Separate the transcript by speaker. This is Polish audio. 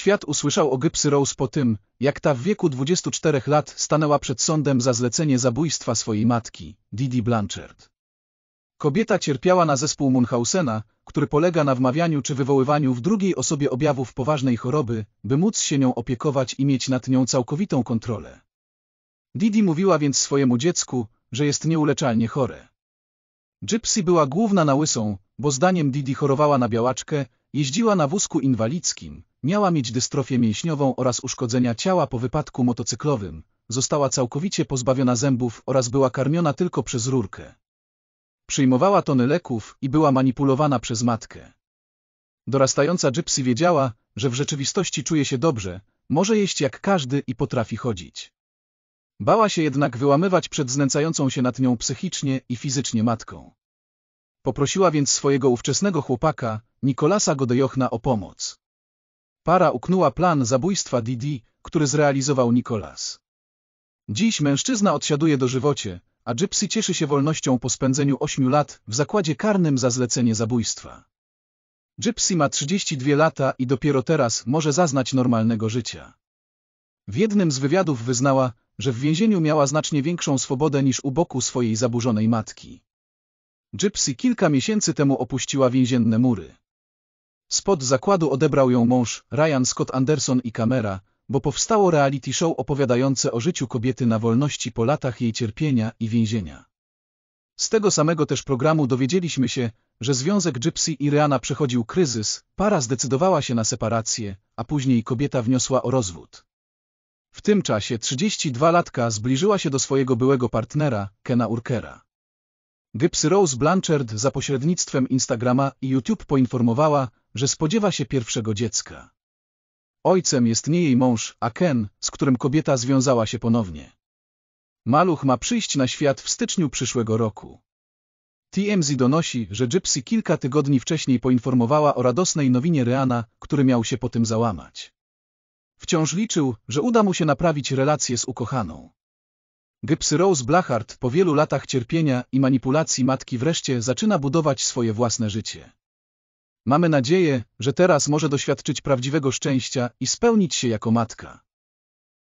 Speaker 1: Świat usłyszał o Gypsy Rose po tym, jak ta w wieku 24 lat stanęła przed sądem za zlecenie zabójstwa swojej matki, Didi Blanchard. Kobieta cierpiała na zespół Munchausena, który polega na wmawianiu czy wywoływaniu w drugiej osobie objawów poważnej choroby, by móc się nią opiekować i mieć nad nią całkowitą kontrolę. Didi mówiła więc swojemu dziecku, że jest nieuleczalnie chore. Gypsy była główna łysą, bo zdaniem Didi chorowała na białaczkę, Jeździła na wózku inwalidzkim, miała mieć dystrofię mięśniową oraz uszkodzenia ciała po wypadku motocyklowym, została całkowicie pozbawiona zębów oraz była karmiona tylko przez rurkę. Przyjmowała tony leków i była manipulowana przez matkę. Dorastająca Gypsy wiedziała, że w rzeczywistości czuje się dobrze, może jeść jak każdy i potrafi chodzić. Bała się jednak wyłamywać przed znęcającą się nad nią psychicznie i fizycznie matką. Poprosiła więc swojego ówczesnego chłopaka, Nikolasa Godejochna o pomoc. Para uknuła plan zabójstwa Didi, który zrealizował Nikolas. Dziś mężczyzna odsiaduje dożywocie, a Gypsy cieszy się wolnością po spędzeniu 8 lat w zakładzie karnym za zlecenie zabójstwa. Gypsy ma 32 lata i dopiero teraz może zaznać normalnego życia. W jednym z wywiadów wyznała, że w więzieniu miała znacznie większą swobodę niż u boku swojej zaburzonej matki. Gypsy kilka miesięcy temu opuściła więzienne mury. Spod zakładu odebrał ją mąż, Ryan Scott Anderson i kamera, bo powstało reality show opowiadające o życiu kobiety na wolności po latach jej cierpienia i więzienia. Z tego samego też programu dowiedzieliśmy się, że związek Gypsy i Ryana przechodził kryzys, para zdecydowała się na separację, a później kobieta wniosła o rozwód. W tym czasie 32-latka zbliżyła się do swojego byłego partnera, Kena Urkera. Gypsy Rose Blanchard za pośrednictwem Instagrama i YouTube poinformowała, że spodziewa się pierwszego dziecka. Ojcem jest nie jej mąż, a Ken, z którym kobieta związała się ponownie. Maluch ma przyjść na świat w styczniu przyszłego roku. TMZ donosi, że Gypsy kilka tygodni wcześniej poinformowała o radosnej nowinie Reana, który miał się po tym załamać. Wciąż liczył, że uda mu się naprawić relację z ukochaną. Gypsy Rose Blachard po wielu latach cierpienia i manipulacji matki wreszcie zaczyna budować swoje własne życie. Mamy nadzieję, że teraz może doświadczyć prawdziwego szczęścia i spełnić się jako matka.